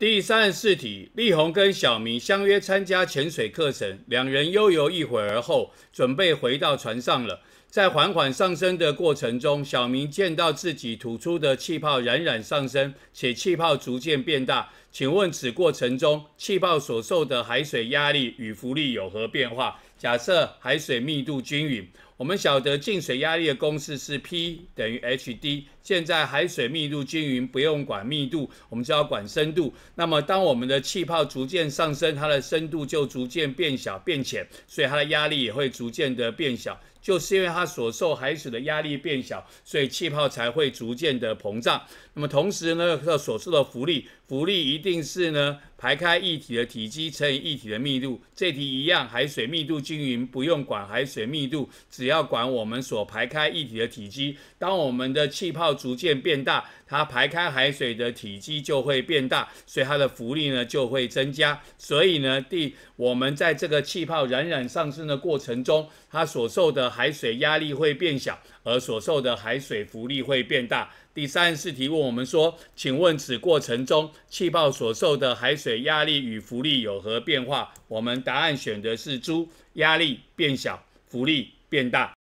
第三十四题，力宏跟小明相约参加潜水课程，两人悠游一会儿后，准备回到船上了。在缓缓上升的过程中，小明见到自己吐出的气泡冉冉上升，且气泡逐渐变大。请问此过程中，气泡所受的海水压力与浮力有何变化？假设海水密度均匀。我们晓得进水压力的公式是 P 等于 h d。现在海水密度均匀，不用管密度，我们就要管深度。那么，当我们的气泡逐渐上升，它的深度就逐渐变小、变浅，所以它的压力也会逐渐的变小。就是因为它所受海水的压力变小，所以气泡才会逐渐的膨胀。那么同时呢，它所受的浮力，浮力一定是呢排开液体的体积乘以液体的密度。这题一样，海水密度均匀，不用管海水密度，只要管我们所排开液体的体积。当我们的气泡逐渐变大，它排开海水的体积就会变大，所以它的浮力呢就会增加。所以呢，第我们在这个气泡冉冉上升的过程中，它所受的海海水压力会变小，而所受的海水浮力会变大。第三十四题问我们说，请问此过程中气泡所受的海水压力与浮力有何变化？我们答案选的是猪，压力变小，浮力变大。